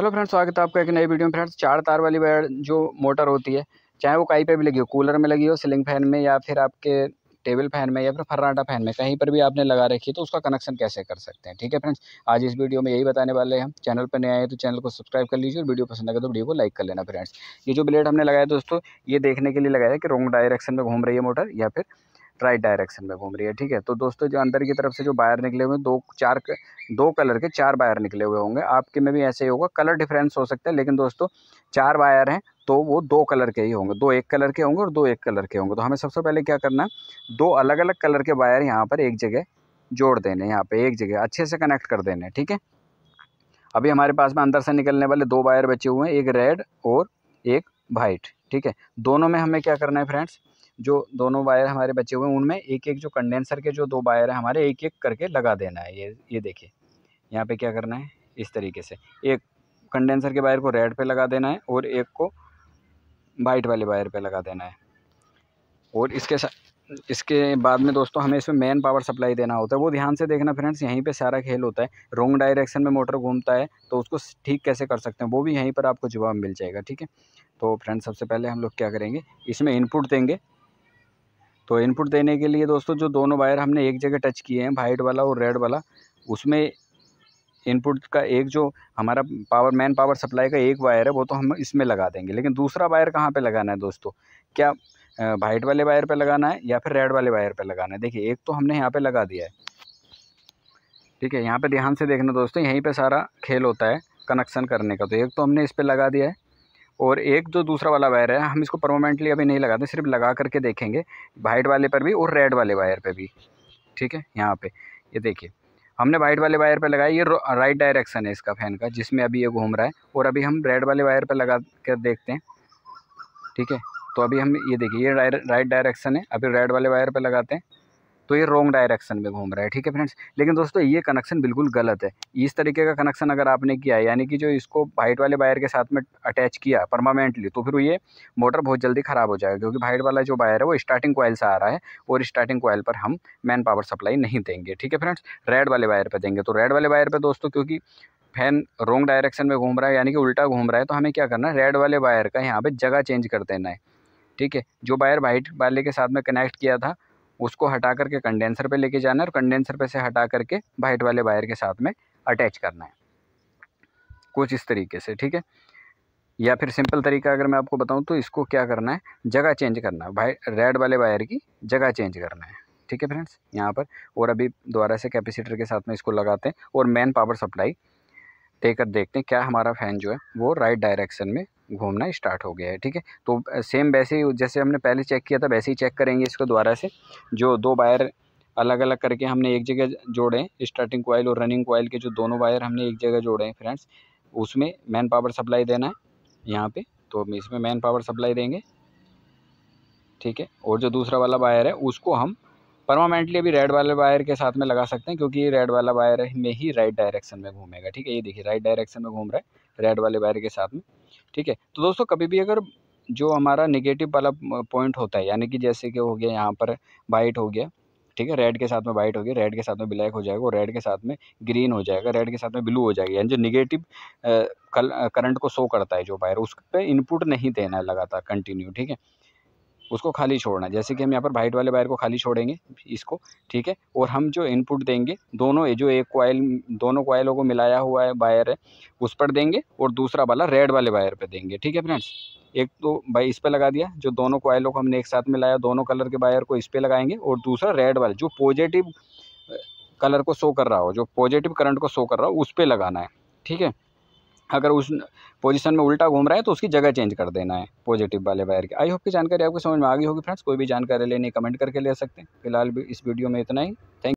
hello friends स्वागत है आपका एक नई वीडियो में फ्रेंड्स चार तार वाली वायर जो मोटर होती है चाहे वो कहीं पे भी लगी हो कूलर में लगी हो सीलिंग फैन में या फिर आपके टेबल फैन में या फिर फर्राटा फैन में कहीं पर भी आपने लगा रखी है तो उसका कनेक्शन कैसे कर सकते हैं ठीक है फ्रेंड्स आज इस वीडियो में यही बताने वाले हैं चैनल पर नए आए तो चैनल को सब्सक्राइब कर लीजिए और वीडियो पसंद आएगा तो वीडियो को लाइक कर लेना फ्रेंड्स ये जो ब्लेड हमने लगाया दोस्तों ये देखने के लिए लगाया कि रॉन्ग डायरेक्शन में घूम रही है मोटर या फिर राइट डायरेक्शन में घूम रही है ठीक है तो दोस्तों जो अंदर की तरफ से जो बायर निकले हुए हैं दो चार दो कलर के चार बायर निकले हुए होंगे आपके में भी ऐसे ही होगा कलर डिफरेंस हो सकता है लेकिन दोस्तों चार बायर हैं तो वो दो कलर के ही होंगे दो एक कलर के होंगे और दो एक कलर के होंगे तो हमें सबसे पहले क्या करना है दो अलग अलग कलर के वायर यहाँ पर एक जगह जोड़ देने यहाँ पर एक जगह अच्छे से कनेक्ट कर देने ठीक है अभी हमारे पास में अंदर से निकलने वाले दो वायर बचे हुए हैं एक रेड और एक वाइट ठीक है दोनों में हमें क्या करना है फ्रेंड्स जो दोनों वायर हमारे बचे हुए हैं उनमें एक एक जो कंडेंसर के जो दो वायर हैं हमारे एक एक करके लगा देना है ये ये देखिए यहाँ पे क्या करना है इस तरीके से एक कंडेंसर के वायर को रेड पे लगा देना है और एक को वाइट वाले वायर पे लगा देना है और इसके इसके बाद में दोस्तों हमें इसमें मेन पावर सप्लाई देना होता है वो ध्यान से देखना फ्रेंड्स यहीं पे सारा खेल होता है रोंग डायरेक्शन में मोटर घूमता है तो उसको ठीक कैसे कर सकते हैं वो भी यहीं पर आपको जवाब मिल जाएगा ठीक है तो फ्रेंड्स सबसे पहले हम लोग क्या करेंगे इसमें इनपुट देंगे तो इनपुट देने के लिए दोस्तों जो दोनों वायर हमने एक जगह टच किए हैं वाइट वाला और रेड वाला उसमें इनपुट का एक जो हमारा पावर मैन पावर सप्लाई का एक वायर है वो तो हम इसमें लगा देंगे लेकिन दूसरा वायर कहाँ पे लगाना है दोस्तों क्या वाइट वाले वायर पे लगाना है या फिर रेड वाले वायर पे लगाना है देखिए एक तो हमने यहाँ पे लगा दिया है ठीक है यहाँ पे ध्यान से देखना दोस्तों यहीं पे सारा खेल होता है कनेक्शन करने का तो एक तो हमने इस पर लगा दिया है और एक जो दूसरा वाला वायर है हम इसको परमानेंटली अभी नहीं लगाते सिर्फ लगा करके देखेंगे वाइट वाले पर भी और रेड वाले वायर पर भी ठीक है यहाँ पर ये देखिए हमने वाइट वाले वायर पे लगाया ये राइट डायरेक्शन है इसका फैन का जिसमें अभी ये घूम रहा है और अभी हम रेड वाले वायर पे लगा कर देखते हैं ठीक है तो अभी हम ये देखिए ये राइट डायरेक्शन है अभी रेड वाले वायर पे लगाते हैं तो ये रॉन्ग डायरेक्शन में घूम रहा है ठीक है फ्रेंड्स लेकिन दोस्तों ये कनेक्शन बिल्कुल गलत है इस तरीके का कनेक्शन अगर आपने किया यानी कि जो इसको हाइट वाले वायर के साथ में अटैच किया परमानेंटली तो फिर ये मोटर बहुत जल्दी ख़राब हो जाएगा क्योंकि हाइट वाला जो वायर है वो स्टार्टिंग कोयल से आ रहा है और स्टार्टिंग कोयल पर हम मैन पावर सप्लाई नहीं देंगे ठीक है फ्रेंड्स रेड वाले वायर पर देंगे तो रेड वाले वायर पर दोस्तों क्योंकि फैन रॉन्ग डायरेक्शन में घूम रहा है यानी कि उल्टा घूम रहा है तो हमें क्या करना है रेड वाले वायर का यहाँ पे जगह चेंज कर देना है ठीक है जो वायर वाइट वाले के साथ में कनेक्ट किया था उसको हटा करके कंडेंसर पे लेके जाना है और कंडेंसर पे से हटा करके वाइट वाले वायर के साथ में अटैच करना है कुछ इस तरीके से ठीक है या फिर सिंपल तरीका अगर मैं आपको बताऊं तो इसको क्या करना है जगह चेंज करना है भाई रेड वाले वायर की जगह चेंज करना है ठीक है फ्रेंड्स यहाँ पर और अभी दोबारा से कैपेसिटर के साथ में इसको लगाते हैं और मैन पावर सप्लाई देकर देखते हैं क्या हमारा फ़ैन जो है वो राइट डायरेक्शन में घूमना स्टार्ट हो गया है ठीक है तो सेम वैसे ही जैसे हमने पहले चेक किया था वैसे ही चेक करेंगे इसको दोबारा से जो दो वायर अलग अलग करके हमने एक जगह जोड़े हैं स्टार्टिंग कोयल और रनिंग कोयल के जो दोनों वायर हमने एक जगह जोड़े हैं फ्रेंड्स उसमें मैन पावर सप्लाई देना है यहाँ पर तो हम इसमें मैन पावर सप्लाई देंगे ठीक है और जो दूसरा वाला वायर है उसको हम परमानेंटली अभी रेड वाले वायर के साथ में लगा सकते हैं क्योंकि रेड वाला वायर में ही राइट डायरेक्शन में घूमेगा ठीक है ये देखिए राइट डायरेक्शन में घूम रहा है रेड वाले वायर के साथ में ठीक है तो दोस्तों कभी भी अगर जो हमारा निगेटिव वाला पॉइंट होता है यानी कि जैसे कि हो गया यहाँ पर वाइट हो गया ठीक है रेड के साथ में वाइट हो गया रेड के साथ में ब्लैक हो जाएगा और रेड के साथ में ग्रीन हो जाएगा रेड के साथ में ब्लू हो जाएगा यानी जो निगेटिव करंट को शो करता है जो वायर उस पर इनपुट नहीं देना है लगातार कंटिन्यू ठीक है उसको खाली छोड़ना जैसे कि हम यहाँ पर वाइट वाले वायर को खाली छोड़ेंगे इसको ठीक है और हम जो इनपुट देंगे दोनों ये जो एक कोयल दोनों कोयलों को मिलाया हुआ है वायर है उस पर देंगे और दूसरा वाला रेड वाले वायर पर देंगे ठीक है फ्रेंड्स एक तो भाई इस पर लगा दिया जो दोनों कोयलों को हमने एक साथ मिलाया दोनों कलर के वायर को इस पर लगाएंगे और दूसरा रेड वाला जो पॉजिटिव कलर को शो कर रहा हो जो पॉजिटिव करंट को शो कर रहा हो उस पर लगाना है ठीक है अगर उस पोजीशन में उल्टा घूम रहा है तो उसकी जगह चेंज कर देना है पॉजिटिव वाले वायर की आई होप की जानकारी आपको समझ में आ गई होगी फ्रेंड्स कोई भी जानकारी लेनी कमेंट करके ले सकते हैं फिलहाल भी इस वीडियो में इतना ही थैंक